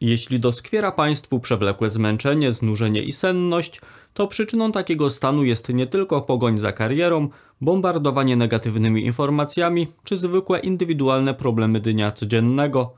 Jeśli doskwiera Państwu przewlekłe zmęczenie, znużenie i senność, to przyczyną takiego stanu jest nie tylko pogoń za karierą, bombardowanie negatywnymi informacjami czy zwykłe indywidualne problemy dnia codziennego.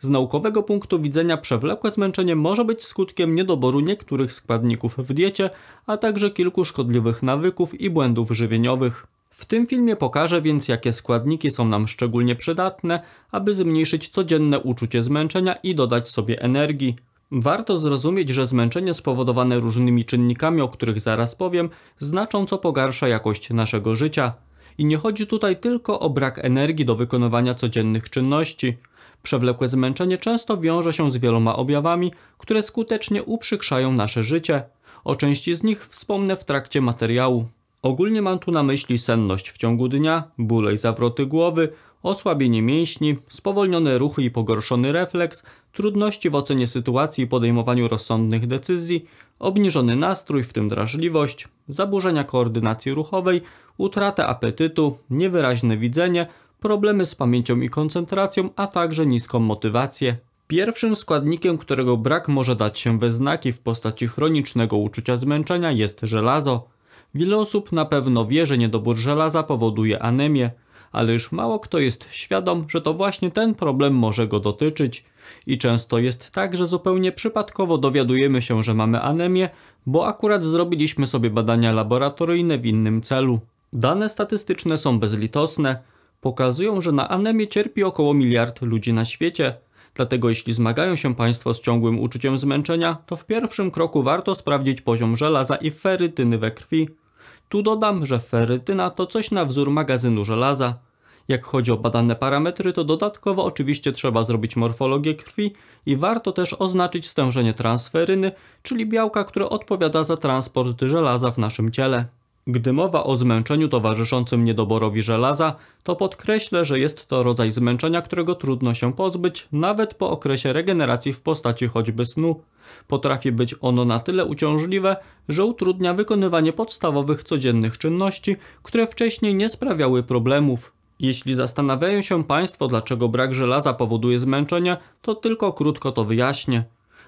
Z naukowego punktu widzenia przewlekłe zmęczenie może być skutkiem niedoboru niektórych składników w diecie, a także kilku szkodliwych nawyków i błędów żywieniowych. W tym filmie pokażę więc, jakie składniki są nam szczególnie przydatne, aby zmniejszyć codzienne uczucie zmęczenia i dodać sobie energii. Warto zrozumieć, że zmęczenie spowodowane różnymi czynnikami, o których zaraz powiem, znacząco pogarsza jakość naszego życia. I nie chodzi tutaj tylko o brak energii do wykonywania codziennych czynności. Przewlekłe zmęczenie często wiąże się z wieloma objawami, które skutecznie uprzykrzają nasze życie. O części z nich wspomnę w trakcie materiału. Ogólnie mam tu na myśli senność w ciągu dnia, bóle i zawroty głowy, osłabienie mięśni, spowolnione ruchy i pogorszony refleks, trudności w ocenie sytuacji i podejmowaniu rozsądnych decyzji, obniżony nastrój, w tym drażliwość, zaburzenia koordynacji ruchowej, utratę apetytu, niewyraźne widzenie, problemy z pamięcią i koncentracją, a także niską motywację. Pierwszym składnikiem, którego brak może dać się we znaki w postaci chronicznego uczucia zmęczenia jest żelazo. Wiele osób na pewno wie, że niedobór żelaza powoduje anemię, ale już mało kto jest świadom, że to właśnie ten problem może go dotyczyć. I często jest tak, że zupełnie przypadkowo dowiadujemy się, że mamy anemię, bo akurat zrobiliśmy sobie badania laboratoryjne w innym celu. Dane statystyczne są bezlitosne, pokazują, że na anemię cierpi około miliard ludzi na świecie. Dlatego jeśli zmagają się Państwo z ciągłym uczuciem zmęczenia, to w pierwszym kroku warto sprawdzić poziom żelaza i ferytyny we krwi. Tu dodam, że ferrytyna to coś na wzór magazynu żelaza. Jak chodzi o badane parametry, to dodatkowo oczywiście trzeba zrobić morfologię krwi i warto też oznaczyć stężenie transferyny, czyli białka, które odpowiada za transport żelaza w naszym ciele. Gdy mowa o zmęczeniu towarzyszącym niedoborowi żelaza, to podkreślę, że jest to rodzaj zmęczenia, którego trudno się pozbyć, nawet po okresie regeneracji w postaci choćby snu. Potrafi być ono na tyle uciążliwe, że utrudnia wykonywanie podstawowych codziennych czynności, które wcześniej nie sprawiały problemów. Jeśli zastanawiają się Państwo, dlaczego brak żelaza powoduje zmęczenie, to tylko krótko to wyjaśnię.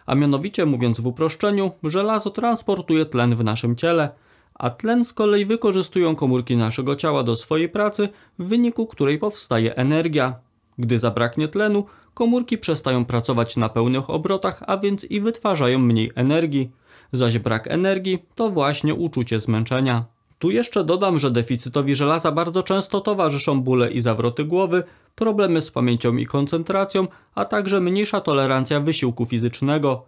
A mianowicie, mówiąc w uproszczeniu, żelazo transportuje tlen w naszym ciele – a tlen z kolei wykorzystują komórki naszego ciała do swojej pracy, w wyniku której powstaje energia. Gdy zabraknie tlenu, komórki przestają pracować na pełnych obrotach, a więc i wytwarzają mniej energii. Zaś brak energii to właśnie uczucie zmęczenia. Tu jeszcze dodam, że deficytowi żelaza bardzo często towarzyszą bóle i zawroty głowy, problemy z pamięcią i koncentracją, a także mniejsza tolerancja wysiłku fizycznego.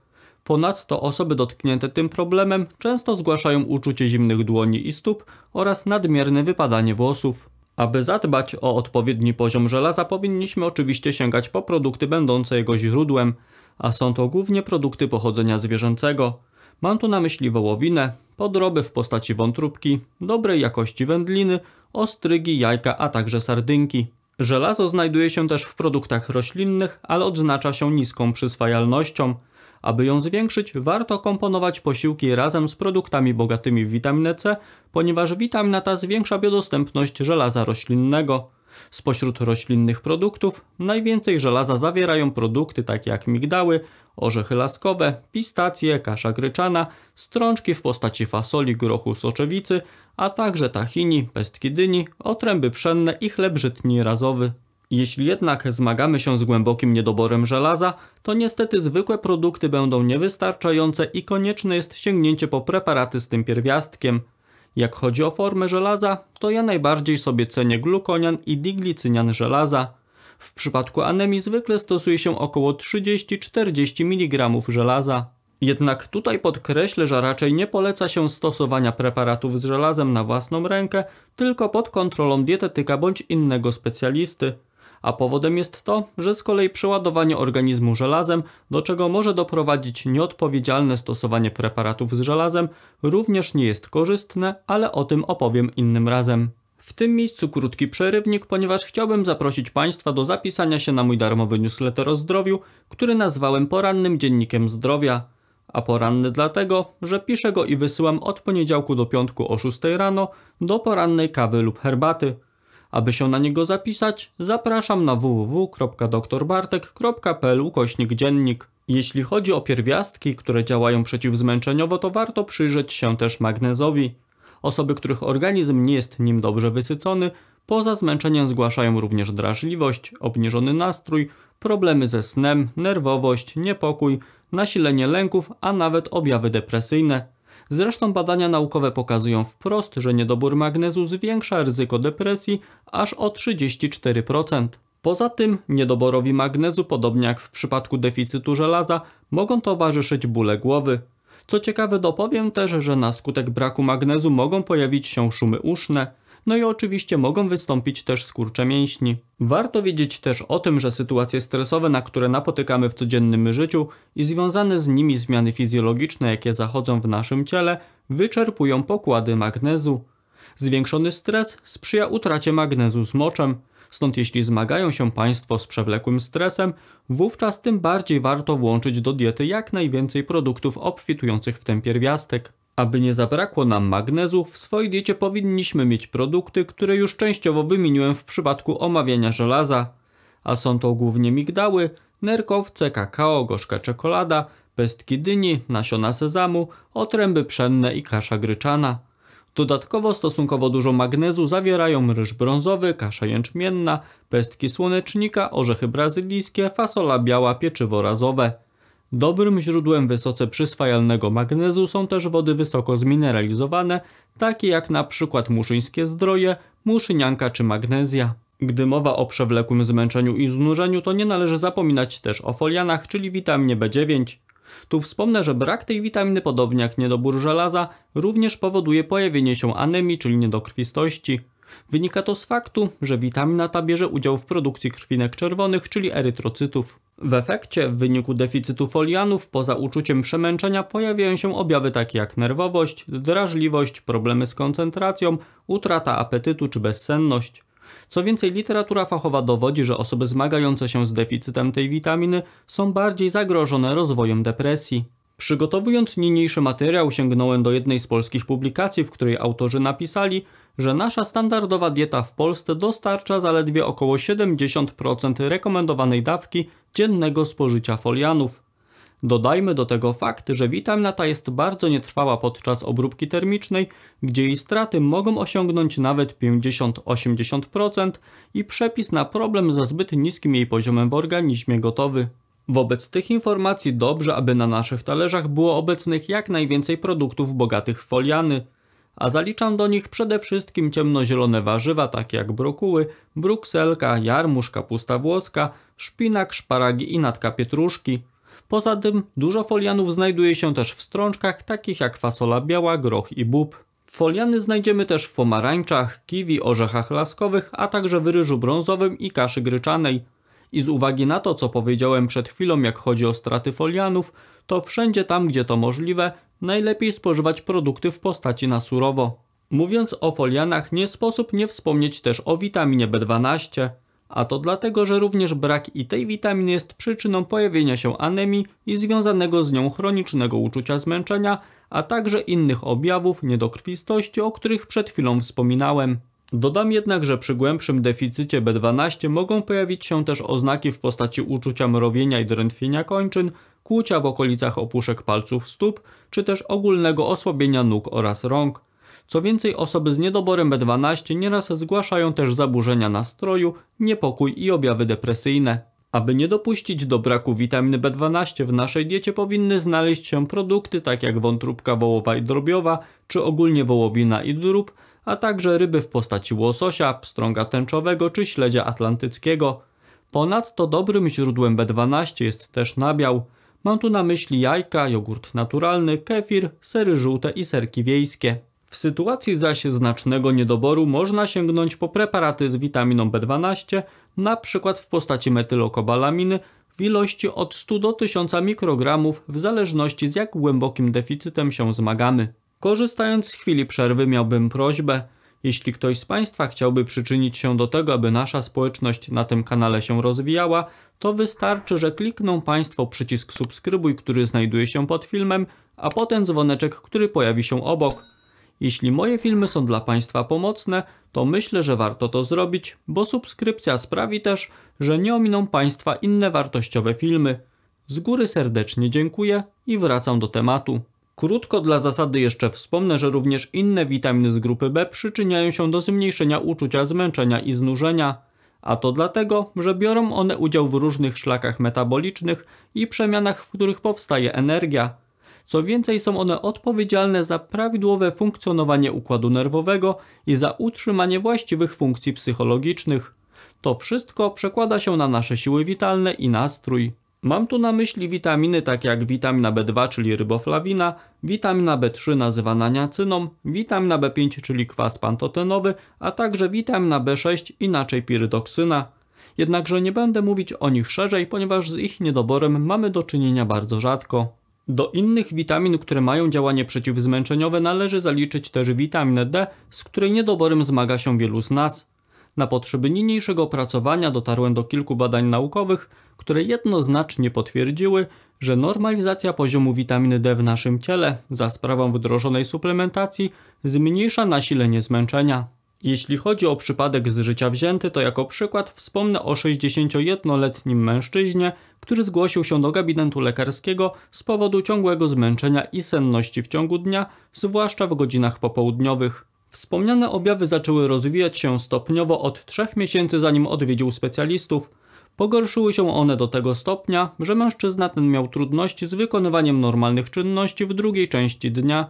Ponadto osoby dotknięte tym problemem często zgłaszają uczucie zimnych dłoni i stóp oraz nadmierne wypadanie włosów. Aby zadbać o odpowiedni poziom żelaza powinniśmy oczywiście sięgać po produkty będące jego źródłem, a są to głównie produkty pochodzenia zwierzęcego. Mam tu na myśli wołowinę, podroby w postaci wątróbki, dobrej jakości wędliny, ostrygi, jajka, a także sardynki. Żelazo znajduje się też w produktach roślinnych, ale odznacza się niską przyswajalnością – aby ją zwiększyć, warto komponować posiłki razem z produktami bogatymi w witaminę C, ponieważ witamina ta zwiększa biodostępność żelaza roślinnego. Spośród roślinnych produktów najwięcej żelaza zawierają produkty takie jak migdały, orzechy laskowe, pistacje, kasza gryczana, strączki w postaci fasoli, grochu, soczewicy, a także tahini, pestki dyni, otręby pszenne i chleb żytni razowy. Jeśli jednak zmagamy się z głębokim niedoborem żelaza, to niestety zwykłe produkty będą niewystarczające i konieczne jest sięgnięcie po preparaty z tym pierwiastkiem. Jak chodzi o formę żelaza, to ja najbardziej sobie cenię glukonian i diglicynian żelaza. W przypadku anemii zwykle stosuje się około 30-40 mg żelaza. Jednak tutaj podkreślę, że raczej nie poleca się stosowania preparatów z żelazem na własną rękę, tylko pod kontrolą dietetyka bądź innego specjalisty a powodem jest to, że z kolei przeładowanie organizmu żelazem, do czego może doprowadzić nieodpowiedzialne stosowanie preparatów z żelazem, również nie jest korzystne, ale o tym opowiem innym razem. W tym miejscu krótki przerywnik, ponieważ chciałbym zaprosić Państwa do zapisania się na mój darmowy newsletter o zdrowiu, który nazwałem porannym dziennikiem zdrowia. A poranny dlatego, że piszę go i wysyłam od poniedziałku do piątku o 6 rano do porannej kawy lub herbaty. Aby się na niego zapisać, zapraszam na www.doktorbartek.pl ukośnik dziennik. Jeśli chodzi o pierwiastki, które działają przeciwzmęczeniowo, to warto przyjrzeć się też magnezowi. Osoby, których organizm nie jest nim dobrze wysycony, poza zmęczeniem zgłaszają również drażliwość, obniżony nastrój, problemy ze snem, nerwowość, niepokój, nasilenie lęków, a nawet objawy depresyjne. Zresztą badania naukowe pokazują wprost, że niedobór magnezu zwiększa ryzyko depresji aż o 34%. Poza tym niedoborowi magnezu, podobnie jak w przypadku deficytu żelaza, mogą towarzyszyć bóle głowy. Co ciekawe dopowiem też, że na skutek braku magnezu mogą pojawić się szumy uszne no i oczywiście mogą wystąpić też skurcze mięśni. Warto wiedzieć też o tym, że sytuacje stresowe, na które napotykamy w codziennym życiu i związane z nimi zmiany fizjologiczne, jakie zachodzą w naszym ciele, wyczerpują pokłady magnezu. Zwiększony stres sprzyja utracie magnezu z moczem, stąd jeśli zmagają się Państwo z przewlekłym stresem, wówczas tym bardziej warto włączyć do diety jak najwięcej produktów obfitujących w ten pierwiastek. Aby nie zabrakło nam magnezu, w swojej diecie powinniśmy mieć produkty, które już częściowo wymieniłem w przypadku omawiania żelaza, a są to głównie migdały, nerkowce, kakao, gorzka czekolada, pestki dyni, nasiona sezamu, otręby pszenne i kasza gryczana. Dodatkowo stosunkowo dużo magnezu zawierają ryż brązowy, kasza jęczmienna, pestki słonecznika, orzechy brazylijskie, fasola biała, pieczywo razowe. Dobrym źródłem wysoce przyswajalnego magnezu są też wody wysoko zmineralizowane, takie jak na przykład muszyńskie zdroje, muszynianka czy magnezja. Gdy mowa o przewlekłym zmęczeniu i znużeniu, to nie należy zapominać też o folianach, czyli witaminie B9. Tu wspomnę, że brak tej witaminy, podobnie jak niedobór żelaza, również powoduje pojawienie się anemii, czyli niedokrwistości. Wynika to z faktu, że witamina ta bierze udział w produkcji krwinek czerwonych, czyli erytrocytów. W efekcie, w wyniku deficytu folianów, poza uczuciem przemęczenia pojawiają się objawy takie jak nerwowość, drażliwość, problemy z koncentracją, utrata apetytu czy bezsenność. Co więcej, literatura fachowa dowodzi, że osoby zmagające się z deficytem tej witaminy są bardziej zagrożone rozwojem depresji. Przygotowując niniejszy materiał sięgnąłem do jednej z polskich publikacji, w której autorzy napisali, że nasza standardowa dieta w Polsce dostarcza zaledwie około 70% rekomendowanej dawki dziennego spożycia folianów. Dodajmy do tego fakt, że witamina ta jest bardzo nietrwała podczas obróbki termicznej, gdzie jej straty mogą osiągnąć nawet 50-80% i przepis na problem ze zbyt niskim jej poziomem w organizmie gotowy. Wobec tych informacji dobrze, aby na naszych talerzach było obecnych jak najwięcej produktów bogatych w foliany, a zaliczam do nich przede wszystkim ciemnozielone warzywa takie jak brokuły, brukselka, jarmuż, kapusta włoska, szpinak, szparagi i natka pietruszki. Poza tym dużo folianów znajduje się też w strączkach takich jak fasola biała, groch i bób. Foliany znajdziemy też w pomarańczach, kiwi, orzechach laskowych, a także w ryżu brązowym i kaszy gryczanej. I z uwagi na to, co powiedziałem przed chwilą, jak chodzi o straty folianów, to wszędzie tam, gdzie to możliwe, najlepiej spożywać produkty w postaci na surowo. Mówiąc o folianach, nie sposób nie wspomnieć też o witaminie B12. A to dlatego, że również brak i tej witaminy jest przyczyną pojawienia się anemii i związanego z nią chronicznego uczucia zmęczenia, a także innych objawów niedokrwistości, o których przed chwilą wspominałem. Dodam jednak, że przy głębszym deficycie B12 mogą pojawić się też oznaki w postaci uczucia mrowienia i drętwienia kończyn, kłucia w okolicach opuszek palców stóp, czy też ogólnego osłabienia nóg oraz rąk. Co więcej, osoby z niedoborem B12 nieraz zgłaszają też zaburzenia nastroju, niepokój i objawy depresyjne. Aby nie dopuścić do braku witaminy B12 w naszej diecie powinny znaleźć się produkty tak jak wątróbka wołowa i drobiowa, czy ogólnie wołowina i drób, a także ryby w postaci łososia, pstrąga tęczowego czy śledzia atlantyckiego. Ponadto dobrym źródłem B12 jest też nabiał. Mam tu na myśli jajka, jogurt naturalny, kefir, sery żółte i serki wiejskie. W sytuacji zaś znacznego niedoboru można sięgnąć po preparaty z witaminą B12, na przykład w postaci metylokobalaminy w ilości od 100 do 1000 mikrogramów w zależności z jak głębokim deficytem się zmagamy. Korzystając z chwili przerwy, miałbym prośbę, jeśli ktoś z Państwa chciałby przyczynić się do tego, aby nasza społeczność na tym kanale się rozwijała, to wystarczy, że klikną Państwo przycisk subskrybuj, który znajduje się pod filmem, a potem dzwoneczek, który pojawi się obok. Jeśli moje filmy są dla Państwa pomocne, to myślę, że warto to zrobić, bo subskrypcja sprawi też, że nie ominą Państwa inne wartościowe filmy. Z góry serdecznie dziękuję i wracam do tematu. Krótko dla zasady jeszcze wspomnę, że również inne witaminy z grupy B przyczyniają się do zmniejszenia uczucia zmęczenia i znużenia, a to dlatego, że biorą one udział w różnych szlakach metabolicznych i przemianach, w których powstaje energia. Co więcej, są one odpowiedzialne za prawidłowe funkcjonowanie układu nerwowego i za utrzymanie właściwych funkcji psychologicznych. To wszystko przekłada się na nasze siły witalne i nastrój. Mam tu na myśli witaminy takie jak witamina B2, czyli ryboflawina, witamina B3 nazywana niacyną, witamina B5, czyli kwas pantotenowy, a także witamina B6, inaczej pirydoksyna. Jednakże nie będę mówić o nich szerzej, ponieważ z ich niedoborem mamy do czynienia bardzo rzadko. Do innych witamin, które mają działanie przeciwzmęczeniowe należy zaliczyć też witaminę D, z której niedoborem zmaga się wielu z nas. Na potrzeby niniejszego opracowania dotarłem do kilku badań naukowych, które jednoznacznie potwierdziły, że normalizacja poziomu witaminy D w naszym ciele za sprawą wdrożonej suplementacji zmniejsza nasilenie zmęczenia. Jeśli chodzi o przypadek z życia wzięty, to jako przykład wspomnę o 61-letnim mężczyźnie, który zgłosił się do gabinetu lekarskiego z powodu ciągłego zmęczenia i senności w ciągu dnia, zwłaszcza w godzinach popołudniowych. Wspomniane objawy zaczęły rozwijać się stopniowo od trzech miesięcy zanim odwiedził specjalistów. Pogorszyły się one do tego stopnia, że mężczyzna ten miał trudności z wykonywaniem normalnych czynności w drugiej części dnia.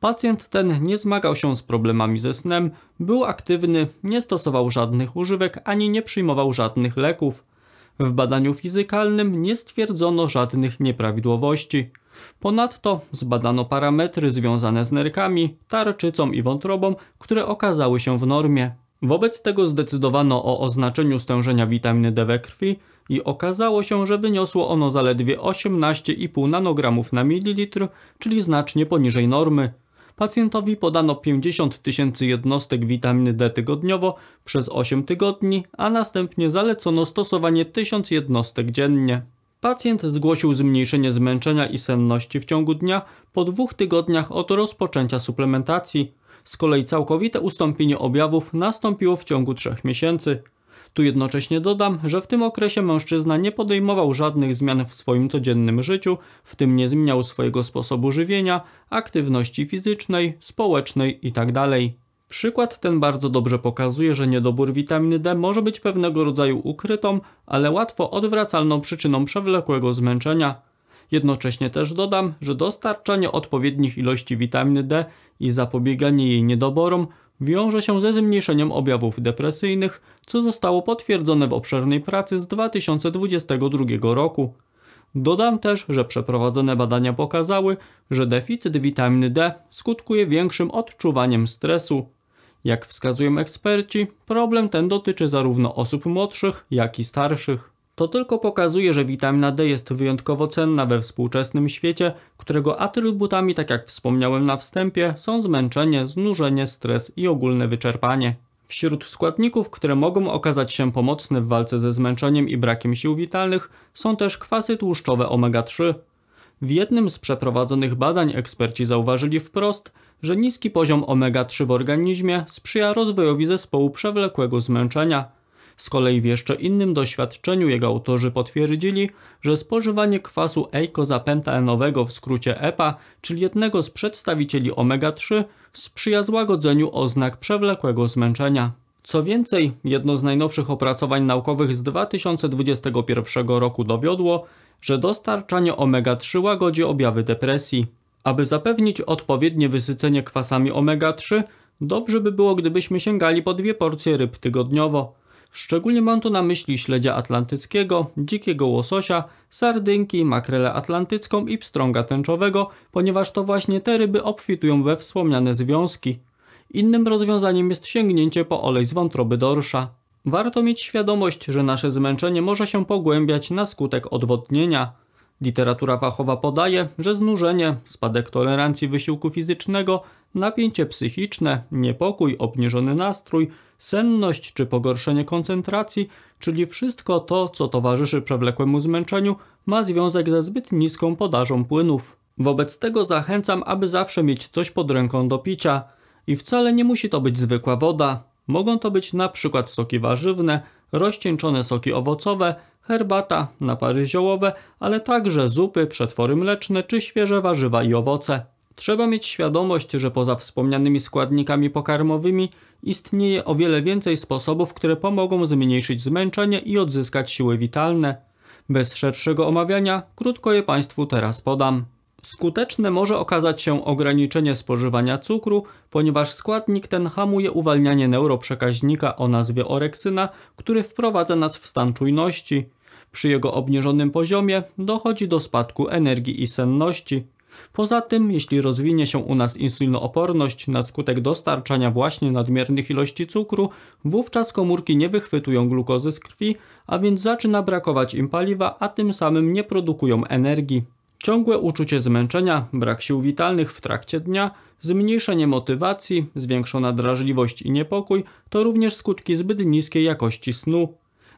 Pacjent ten nie zmagał się z problemami ze snem, był aktywny, nie stosował żadnych używek ani nie przyjmował żadnych leków. W badaniu fizykalnym nie stwierdzono żadnych nieprawidłowości. Ponadto zbadano parametry związane z nerkami, tarczycą i wątrobą, które okazały się w normie. Wobec tego zdecydowano o oznaczeniu stężenia witaminy D we krwi i okazało się, że wyniosło ono zaledwie 18,5 nanogramów na mililitr, czyli znacznie poniżej normy. Pacjentowi podano 50 tysięcy jednostek witaminy D tygodniowo przez 8 tygodni, a następnie zalecono stosowanie 1000 jednostek dziennie. Pacjent zgłosił zmniejszenie zmęczenia i senności w ciągu dnia po dwóch tygodniach od rozpoczęcia suplementacji. Z kolei całkowite ustąpienie objawów nastąpiło w ciągu trzech miesięcy. Tu jednocześnie dodam, że w tym okresie mężczyzna nie podejmował żadnych zmian w swoim codziennym życiu, w tym nie zmieniał swojego sposobu żywienia, aktywności fizycznej, społecznej itd. Tak Przykład ten bardzo dobrze pokazuje, że niedobór witaminy D może być pewnego rodzaju ukrytą, ale łatwo odwracalną przyczyną przewlekłego zmęczenia. Jednocześnie też dodam, że dostarczanie odpowiednich ilości witaminy D i zapobieganie jej niedoborom wiąże się ze zmniejszeniem objawów depresyjnych, co zostało potwierdzone w obszernej pracy z 2022 roku. Dodam też, że przeprowadzone badania pokazały, że deficyt witaminy D skutkuje większym odczuwaniem stresu. Jak wskazują eksperci, problem ten dotyczy zarówno osób młodszych, jak i starszych. To tylko pokazuje, że witamina D jest wyjątkowo cenna we współczesnym świecie, którego atrybutami, tak jak wspomniałem na wstępie, są zmęczenie, znużenie, stres i ogólne wyczerpanie. Wśród składników, które mogą okazać się pomocne w walce ze zmęczeniem i brakiem sił witalnych, są też kwasy tłuszczowe omega-3. W jednym z przeprowadzonych badań eksperci zauważyli wprost, że niski poziom omega-3 w organizmie sprzyja rozwojowi zespołu przewlekłego zmęczenia – z kolei w jeszcze innym doświadczeniu jego autorzy potwierdzili, że spożywanie kwasu eikozapentanowego w skrócie EPA, czyli jednego z przedstawicieli omega-3, sprzyja złagodzeniu oznak przewlekłego zmęczenia. Co więcej, jedno z najnowszych opracowań naukowych z 2021 roku dowiodło, że dostarczanie omega-3 łagodzi objawy depresji. Aby zapewnić odpowiednie wysycenie kwasami omega-3, dobrze by było, gdybyśmy sięgali po dwie porcje ryb tygodniowo. Szczególnie mam tu na myśli śledzia atlantyckiego, dzikiego łososia, sardynki, makrelę atlantycką i pstrąga tęczowego, ponieważ to właśnie te ryby obfitują we wspomniane związki. Innym rozwiązaniem jest sięgnięcie po olej z wątroby dorsza. Warto mieć świadomość, że nasze zmęczenie może się pogłębiać na skutek odwodnienia. Literatura fachowa podaje, że znużenie, spadek tolerancji wysiłku fizycznego, napięcie psychiczne, niepokój, obniżony nastrój, senność czy pogorszenie koncentracji, czyli wszystko to, co towarzyszy przewlekłemu zmęczeniu, ma związek ze zbyt niską podażą płynów. Wobec tego zachęcam, aby zawsze mieć coś pod ręką do picia. I wcale nie musi to być zwykła woda. Mogą to być na przykład soki warzywne, rozcieńczone soki owocowe, herbata, napary ziołowe, ale także zupy, przetwory mleczne czy świeże warzywa i owoce. Trzeba mieć świadomość, że poza wspomnianymi składnikami pokarmowymi istnieje o wiele więcej sposobów, które pomogą zmniejszyć zmęczenie i odzyskać siły witalne. Bez szerszego omawiania, krótko je Państwu teraz podam. Skuteczne może okazać się ograniczenie spożywania cukru, ponieważ składnik ten hamuje uwalnianie neuroprzekaźnika o nazwie oreksyna, który wprowadza nas w stan czujności. Przy jego obniżonym poziomie dochodzi do spadku energii i senności. Poza tym, jeśli rozwinie się u nas insulinooporność na skutek dostarczania właśnie nadmiernych ilości cukru, wówczas komórki nie wychwytują glukozy z krwi, a więc zaczyna brakować im paliwa, a tym samym nie produkują energii. Ciągłe uczucie zmęczenia, brak sił witalnych w trakcie dnia, zmniejszenie motywacji, zwiększona drażliwość i niepokój to również skutki zbyt niskiej jakości snu.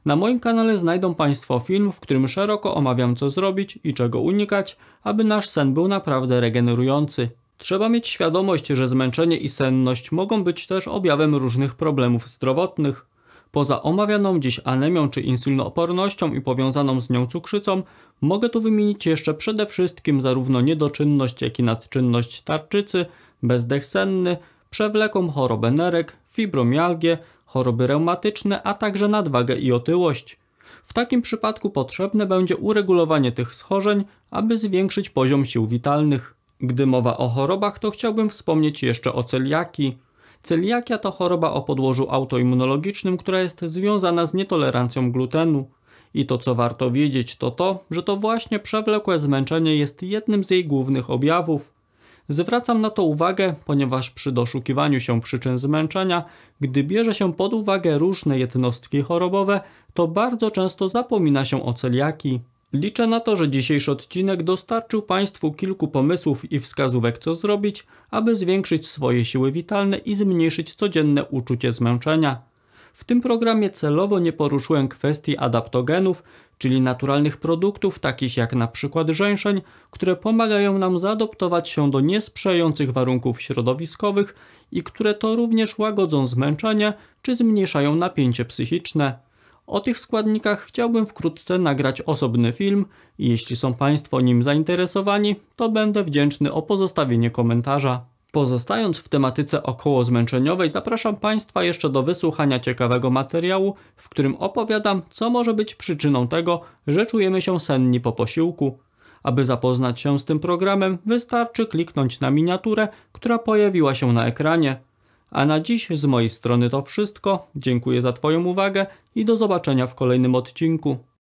Na moim kanale znajdą Państwo film, w którym szeroko omawiam co zrobić i czego unikać, aby nasz sen był naprawdę regenerujący. Trzeba mieć świadomość, że zmęczenie i senność mogą być też objawem różnych problemów zdrowotnych. Poza omawianą dziś anemią czy insulinoopornością i powiązaną z nią cukrzycą, mogę tu wymienić jeszcze przede wszystkim zarówno niedoczynność, jak i nadczynność tarczycy, bezdech senny, przewlekłą chorobę nerek, fibromialgię, choroby reumatyczne, a także nadwagę i otyłość. W takim przypadku potrzebne będzie uregulowanie tych schorzeń, aby zwiększyć poziom sił witalnych. Gdy mowa o chorobach, to chciałbym wspomnieć jeszcze o celiaki. Celiakia to choroba o podłożu autoimmunologicznym, która jest związana z nietolerancją glutenu. I to co warto wiedzieć to to, że to właśnie przewlekłe zmęczenie jest jednym z jej głównych objawów. Zwracam na to uwagę, ponieważ przy doszukiwaniu się przyczyn zmęczenia, gdy bierze się pod uwagę różne jednostki chorobowe, to bardzo często zapomina się o celiaki. Liczę na to, że dzisiejszy odcinek dostarczył Państwu kilku pomysłów i wskazówek, co zrobić, aby zwiększyć swoje siły witalne i zmniejszyć codzienne uczucie zmęczenia. W tym programie celowo nie poruszyłem kwestii adaptogenów, czyli naturalnych produktów takich jak na przykład żeńszeń, które pomagają nam zaadoptować się do niesprzyjających warunków środowiskowych i które to również łagodzą zmęczenie czy zmniejszają napięcie psychiczne. O tych składnikach chciałbym wkrótce nagrać osobny film i jeśli są Państwo nim zainteresowani, to będę wdzięczny o pozostawienie komentarza. Pozostając w tematyce około zmęczeniowej, zapraszam Państwa jeszcze do wysłuchania ciekawego materiału, w którym opowiadam, co może być przyczyną tego, że czujemy się senni po posiłku. Aby zapoznać się z tym programem, wystarczy kliknąć na miniaturę, która pojawiła się na ekranie. A na dziś z mojej strony to wszystko. Dziękuję za Twoją uwagę i do zobaczenia w kolejnym odcinku.